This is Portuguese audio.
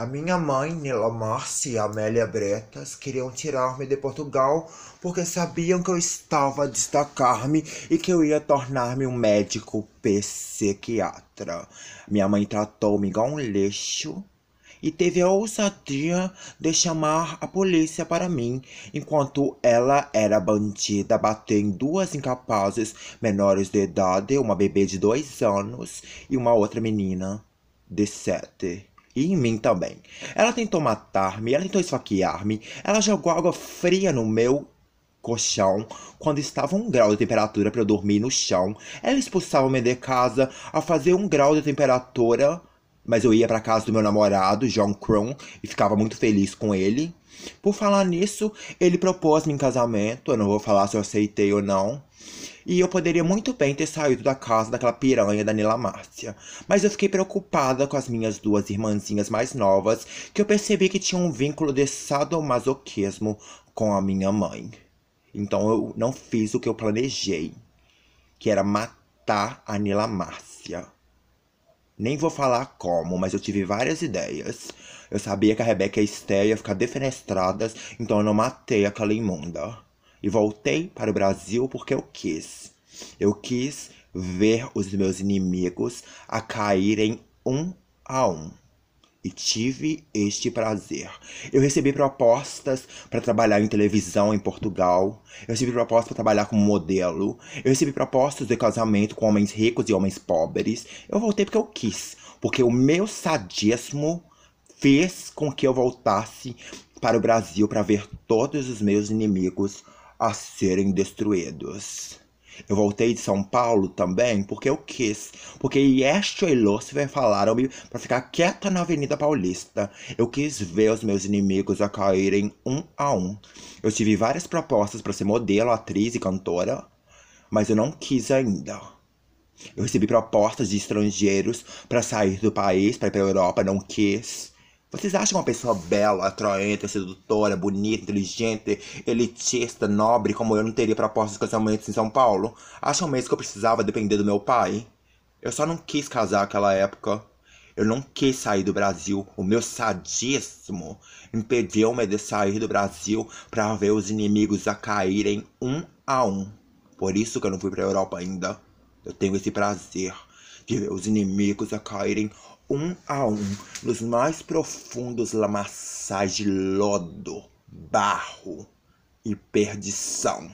A minha mãe, Nila Márcia e Amélia Bretas, queriam tirar-me de Portugal porque sabiam que eu estava a destacar-me e que eu ia tornar-me um médico psiquiatra. Minha mãe tratou-me igual um lixo e teve a ousadia de chamar a polícia para mim, enquanto ela era bandida, bater em duas incapazes menores de idade, uma bebê de dois anos e uma outra menina de sete e em mim também. Ela tentou matar-me, ela tentou esfaquear-me, ela jogou água fria no meu colchão quando estava um grau de temperatura para eu dormir no chão. Ela expulsava-me de casa a fazer um grau de temperatura mas eu ia para casa do meu namorado, John Crum, e ficava muito feliz com ele. Por falar nisso, ele propôs-me em casamento. Eu não vou falar se eu aceitei ou não. E eu poderia muito bem ter saído da casa daquela piranha da Nila Márcia. Mas eu fiquei preocupada com as minhas duas irmãzinhas mais novas, que eu percebi que tinham um vínculo de sadomasoquismo com a minha mãe. Então eu não fiz o que eu planejei, que era matar a Nila Márcia. Nem vou falar como, mas eu tive várias ideias. Eu sabia que a Rebeca e a Esté iam ficar defenestradas, então eu não matei aquela imunda. E voltei para o Brasil porque eu quis. Eu quis ver os meus inimigos a caírem um a um e tive este prazer. Eu recebi propostas para trabalhar em televisão em Portugal. Eu recebi propostas para trabalhar como modelo. Eu recebi propostas de casamento com homens ricos e homens pobres. Eu voltei porque eu quis, porque o meu sadismo fez com que eu voltasse para o Brasil para ver todos os meus inimigos a serem destruídos. Eu voltei de São Paulo também porque eu quis. Porque Yeshua e Lúcifer falaram-me para ficar quieta na Avenida Paulista. Eu quis ver os meus inimigos a caírem um a um. Eu tive várias propostas para ser modelo, atriz e cantora, mas eu não quis ainda. Eu recebi propostas de estrangeiros para sair do país, para ir para a Europa, não quis. Vocês acham uma pessoa bela, atraente, sedutora, bonita, inteligente, elitista, nobre, como eu não teria propostas de casamento em São Paulo? Acham mesmo que eu precisava depender do meu pai? Eu só não quis casar naquela época. Eu não quis sair do Brasil. O meu sadismo impediu-me de sair do Brasil para ver os inimigos a caírem um a um. Por isso que eu não fui para a Europa ainda. Eu tenho esse prazer de os inimigos a caírem um a um nos mais profundos lamaçais de lodo, barro e perdição.